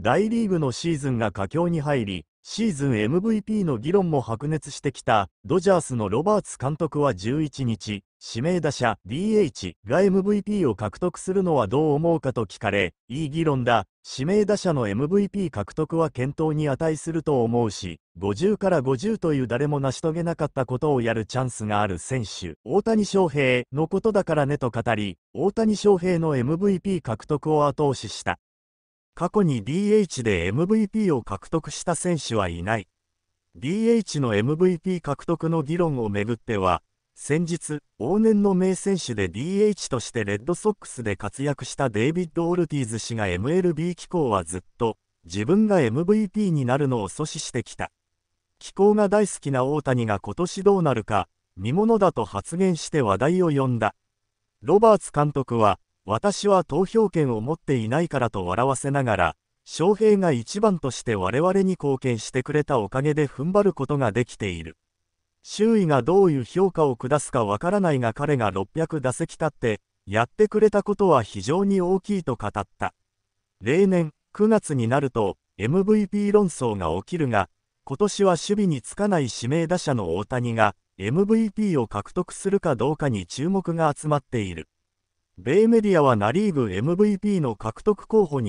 大リーグのシーズンが佳境に入り、シーズン MVP の議論も白熱してきた、ドジャースのロバーツ監督は11日、指名打者 DH が MVP を獲得するのはどう思うかと聞かれ、いい議論だ、指名打者の MVP 獲得は検討に値すると思うし、50から50という誰も成し遂げなかったことをやるチャンスがある選手、大谷翔平のことだからねと語り、大谷翔平の MVP 獲得を後押しした。過去に DH で MVP を獲得した選手はいない。DH の MVP 獲得の議論をめぐっては、先日、往年の名選手で DH としてレッドソックスで活躍したデイビッド・オルティーズ氏が MLB 機構はずっと、自分が MVP になるのを阻止してきた。気候が大好きな大谷が今年どうなるか、見ものだと発言して話題を呼んだ。ロバーツ監督は、私は投票権を持っていないからと笑わせながら、翔平が一番として我々に貢献してくれたおかげで踏ん張ることができている。周囲がどういう評価を下すかわからないが彼が600打席立って、やってくれたことは非常に大きいと語った。例年、9月になると MVP 論争が起きるが、今年は守備につかない指名打者の大谷が MVP を獲得するかどうかに注目が集まっている。米メディアはナリーグ MVP の獲得候補に